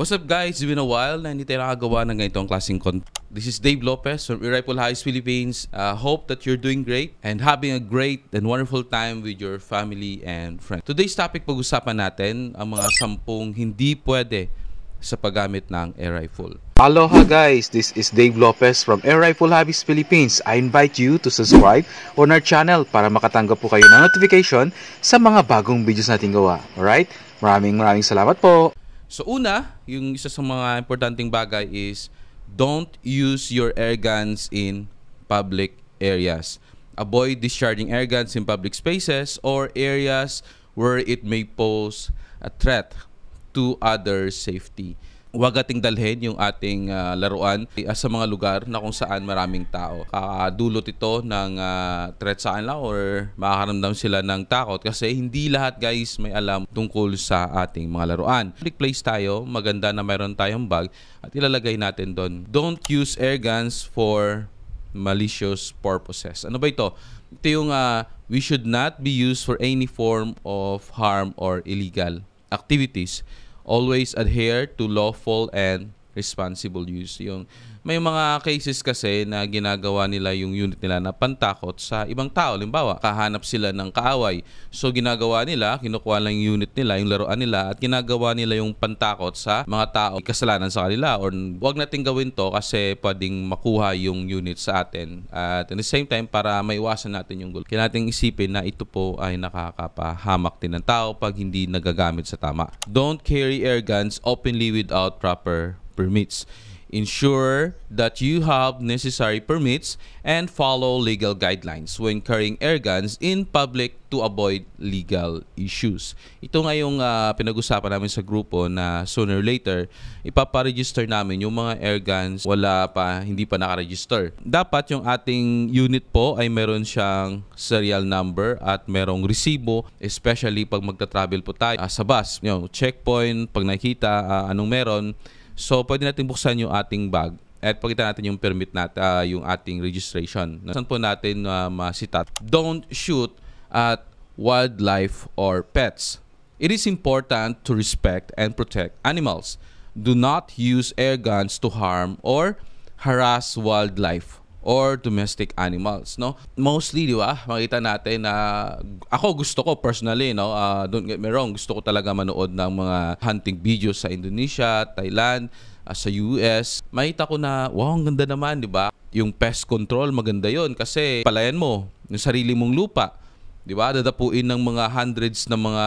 What's up guys? It's been a while na hindi tayo nakagawa ng ganitong klaseng content. This is Dave Lopez from Iripol Highs Philippines. Uh, hope that you're doing great and having a great and wonderful time with your family and friends. Today's topic pag-usapan natin ang mga sampung hindi pwede sa paggamit ng air rifle. Aloha guys, this is Dave Lopez from Air Rifle Hobbies Philippines. I invite you to subscribe on our channel para makatanggap po kayo ng notification sa mga bagong videos natin gawa. Alright? Maraming maraming salamat po! So una, yung isa sa mga importanteng bagay is don't use your air guns in public areas. Avoid discharging air guns in public spaces or areas where it may pose a threat to other safety. Huwag ating dalhin yung ating uh, laruan eh, sa mga lugar na kung saan maraming tao. Kakadulot ito ng uh, ah, threat sa kanila or makakaramdam sila ng takot kasi hindi lahat guys may alam tungkol sa ating mga laruan. Public place tayo, maganda na mayroon tayong bag at ilalagay natin doon. Don't use air guns for malicious purposes. Ano ba ito? Ito yung uh, we should not be used for any form of harm or illegal activities always adhere to lawful and responsible use. Yung may mga cases kasi na ginagawa nila yung unit nila na pantakot sa ibang tao. Limbawa, kahanap sila ng kaaway. So ginagawa nila, kinukuha lang yung unit nila, yung laruan nila at ginagawa nila yung pantakot sa mga tao kasalanan sa kanila or wag nating gawin to kasi pwedeng makuha yung unit sa atin. At at the same time para maiwasan natin yung goal. Kailangan nating isipin na ito po ay nakakapahamak din ng tao pag hindi nagagamit sa tama. Don't carry air guns openly without proper permits. Ensure that you have necessary permits and follow legal guidelines when carrying airguns in public to avoid legal issues. Ito nga yung uh, pinag-usapan namin sa grupo na sooner or later, ipaparegister namin yung mga airguns wala pa, hindi pa nakaregister. Dapat yung ating unit po ay meron siyang serial number at merong resibo, especially pag magta-travel po tayo uh, sa bus. You know, checkpoint, pag nakita uh, ah, anong meron, So, pwede natin buksan yung ating bag at pagitan natin yung permit natin, uh, ah, yung ating registration. Saan po natin uh, masitat? Don't shoot at wildlife or pets. It is important to respect and protect animals. Do not use air guns to harm or harass wildlife or domestic animals, no? Mostly, di ba, makita natin na ako gusto ko personally, no? Uh, don't get me wrong, gusto ko talaga manood ng mga hunting videos sa Indonesia, Thailand, uh, sa US. Makita ko na, wow, ang ganda naman, di ba? Yung pest control, maganda yon kasi palayan mo yung sarili mong lupa. 'di ba? Dadapuin ng mga hundreds ng mga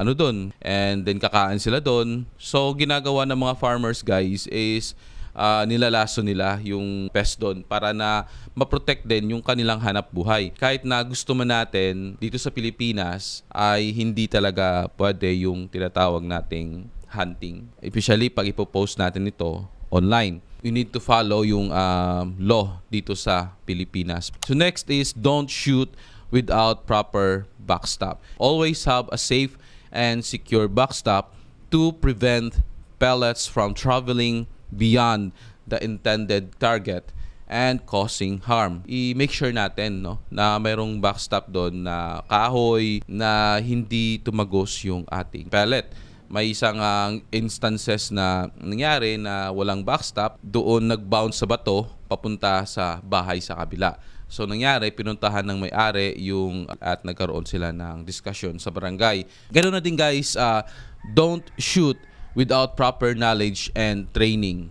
ano doon and then kakain sila doon. So ginagawa ng mga farmers guys is uh, nilalaso nila yung pest doon para na maprotect din yung kanilang hanap buhay. Kahit na gusto man natin dito sa Pilipinas ay hindi talaga pwede yung tinatawag nating hunting. Especially pag ipopost natin ito online you need to follow yung um, law dito sa Pilipinas. So next is don't shoot without proper backstop. Always have a safe and secure backstop to prevent pellets from traveling beyond the intended target and causing harm. I-make sure natin no, na mayroong backstop doon na kahoy na hindi tumagos yung ating pellet. May isang uh, instances na nangyari na walang backstop, doon nag-bounce sa bato papunta sa bahay sa kabila. So nangyari, pinuntahan ng may-ari yung at nagkaroon sila ng discussion sa barangay. Ganoon na din guys, uh, don't shoot without proper knowledge and training.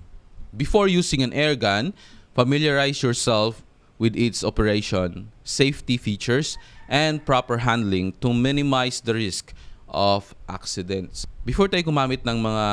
Before using an air gun, familiarize yourself with its operation, safety features, and proper handling to minimize the risk of accidents. Before tayo gumamit ng mga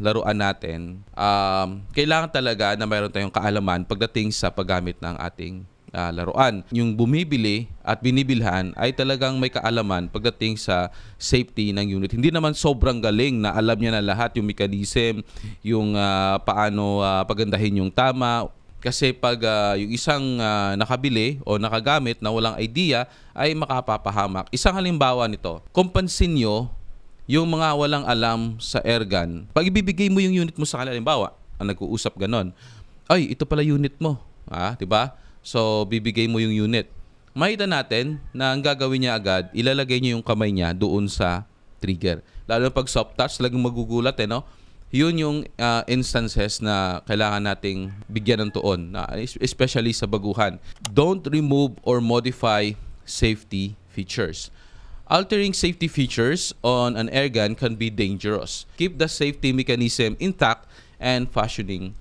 laruan natin, um, kailangan talaga na mayroon tayong kaalaman pagdating sa paggamit ng ating uh, laruan. Yung bumibili at binibilhan ay talagang may kaalaman pagdating sa safety ng unit. Hindi naman sobrang galing na alam niya na lahat yung mechanism, yung uh, paano uh, pagandahin yung tama, kasi pag uh, yung isang uh, nakabili o nakagamit na walang idea ay makapapahamak. Isang halimbawa nito, kung pansin nyo, yung mga walang alam sa ergan. pag ibibigay mo yung unit mo sa kanila, halimbawa, ang nag-uusap ganon, ay, ito pala unit mo. Ah, di ba? So, bibigay mo yung unit. Makita natin na ang gagawin niya agad, ilalagay niya yung kamay niya doon sa trigger. Lalo pag soft touch, laging magugulat eh, no? Yun yung uh, instances na kailangan nating bigyan ng tuon, na, especially sa baguhan. Don't remove or modify safety features. Altering safety features on an airgun can be dangerous. Keep the safety mechanism intact and functioning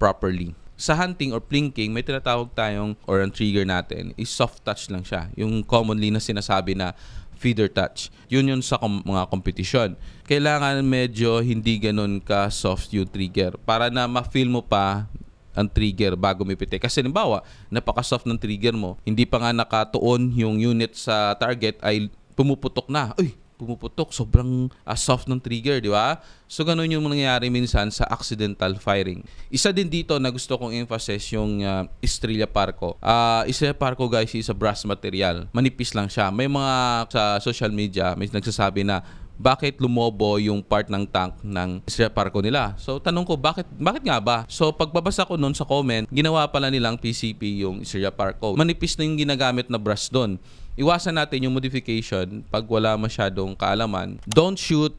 properly sa hunting or plinking, may tinatawag tayong or ang trigger natin is soft touch lang siya. Yung commonly na sinasabi na feeder touch. Yun yun sa kom- mga kompetisyon. Kailangan medyo hindi ganun ka soft yung trigger para na ma-feel mo pa ang trigger bago may pite. Kasi limbawa, napaka-soft ng trigger mo, hindi pa nga nakatuon yung unit sa target ay pumuputok na. Uy, pumuputok, sobrang uh, soft ng trigger, di ba? So ganun yung nangyayari minsan sa accidental firing. Isa din dito na gusto kong emphasis yung uh, Estrella Parco. Uh, Estrella Parco guys is a brass material. Manipis lang siya. May mga sa social media may nagsasabi na bakit lumobo yung part ng tank ng Israel Parko nila. So tanong ko, bakit, bakit nga ba? So pagbabasa ko noon sa comment, ginawa pala nilang PCP yung Israel Parko. Manipis na yung ginagamit na brass doon iwasan natin yung modification pag wala masyadong kaalaman. Don't shoot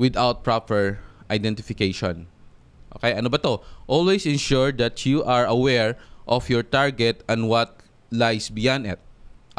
without proper identification. Okay, ano ba to? Always ensure that you are aware of your target and what lies beyond it.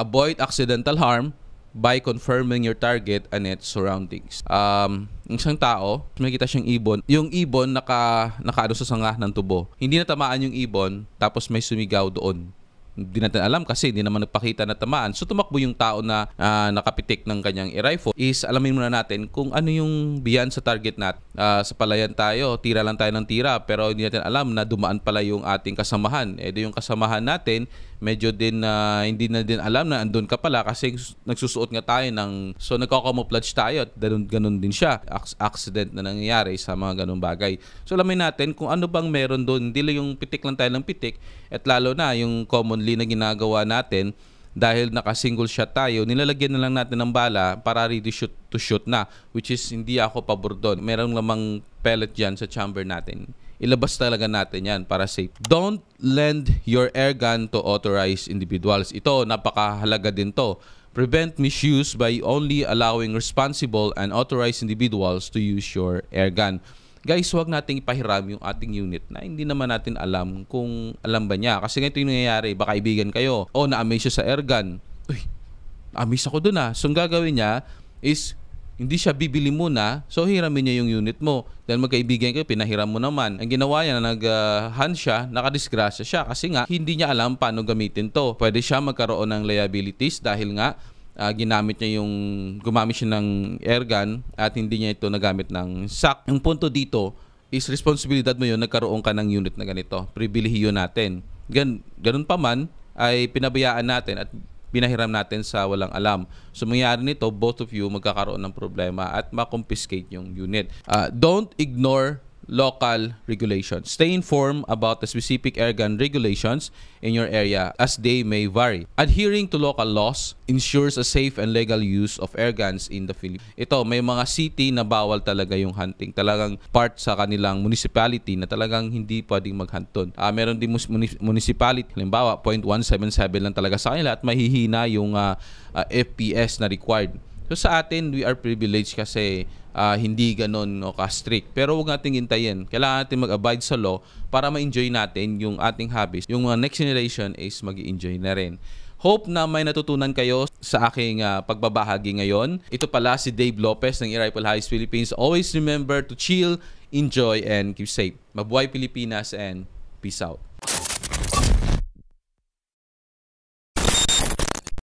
Avoid accidental harm by confirming your target and its surroundings. Um, isang tao, may kita siyang ibon. Yung ibon naka, nakaano sa sanga ng tubo. Hindi natamaan yung ibon, tapos may sumigaw doon. Hindi natin alam kasi hindi naman nagpakita na tamaan. So tumakbo yung tao na uh, nakapitik ng kanyang rifle is alamin muna natin kung ano yung beyond sa target nat. Uh, sa palayan tayo, tira lang tayo ng tira pero hindi natin alam na dumaan pala yung ating kasamahan. E yung kasamahan natin medyo din uh, hindi na din alam na andun ka pala kasi nagsusuot nga tayo ng so nagko-camouflage tayo at ganun, ganun din siya accident na nangyayari sa mga ganung bagay so alamin natin kung ano bang meron doon hindi lang yung pitik lang tayo ng pitik at lalo na yung commonly repeatedly na ginagawa natin dahil naka-single shot tayo, nilalagyan na lang natin ng bala para ready shoot to shoot na, which is hindi ako pabor doon. Merong lamang pellet dyan sa chamber natin. Ilabas talaga natin yan para safe. Don't lend your air gun to authorized individuals. Ito, napakahalaga din to. Prevent misuse by only allowing responsible and authorized individuals to use your air gun guys, huwag nating ipahiram yung ating unit na hindi naman natin alam kung alam ba niya. Kasi ito yung nangyayari, baka ibigan kayo, O, oh, na-amaze siya sa ergan. Uy, amaze ako dun ah. So, ang gagawin niya is, hindi siya bibili muna, so hiramin niya yung unit mo. Dahil magkaibigan kayo, pinahiram mo naman. Ang ginawa niya, nag-hand uh, siya, nakadisgrasya siya kasi nga hindi niya alam paano gamitin to. Pwede siya magkaroon ng liabilities dahil nga uh, ginamit niya yung gumamit siya ng airgun at hindi niya ito nagamit ng sak. Yung punto dito is responsibilidad mo yun nagkaroon ka ng unit na ganito. Pribilihiyo natin. Gan, ganun pa man ay pinabayaan natin at pinahiram natin sa walang alam. So mangyari nito, both of you magkakaroon ng problema at makonfiscate yung unit. Uh, don't ignore local regulations. Stay informed about the specific airgun regulations in your area as they may vary. Adhering to local laws ensures a safe and legal use of airguns in the Philippines. Ito, may mga city na bawal talaga yung hunting. Talagang part sa kanilang municipality na talagang hindi pwedeng maghunton. Uh, meron din municipality, halimbawa 0.177 lang talaga sa kanila at mahihina yung uh, ah, uh, ah, FPS na required. So sa atin, we are privileged kasi uh, hindi ganun no, ka-strict. Pero huwag nating hintayin. Kailangan natin mag-abide sa law para ma-enjoy natin yung ating hobbies. Yung mga next generation is mag enjoy na rin. Hope na may natutunan kayo sa aking uh, pagbabahagi ngayon. Ito pala si Dave Lopez ng E-Rifle Highs Philippines. Always remember to chill, enjoy, and keep safe. Mabuhay Pilipinas and peace out.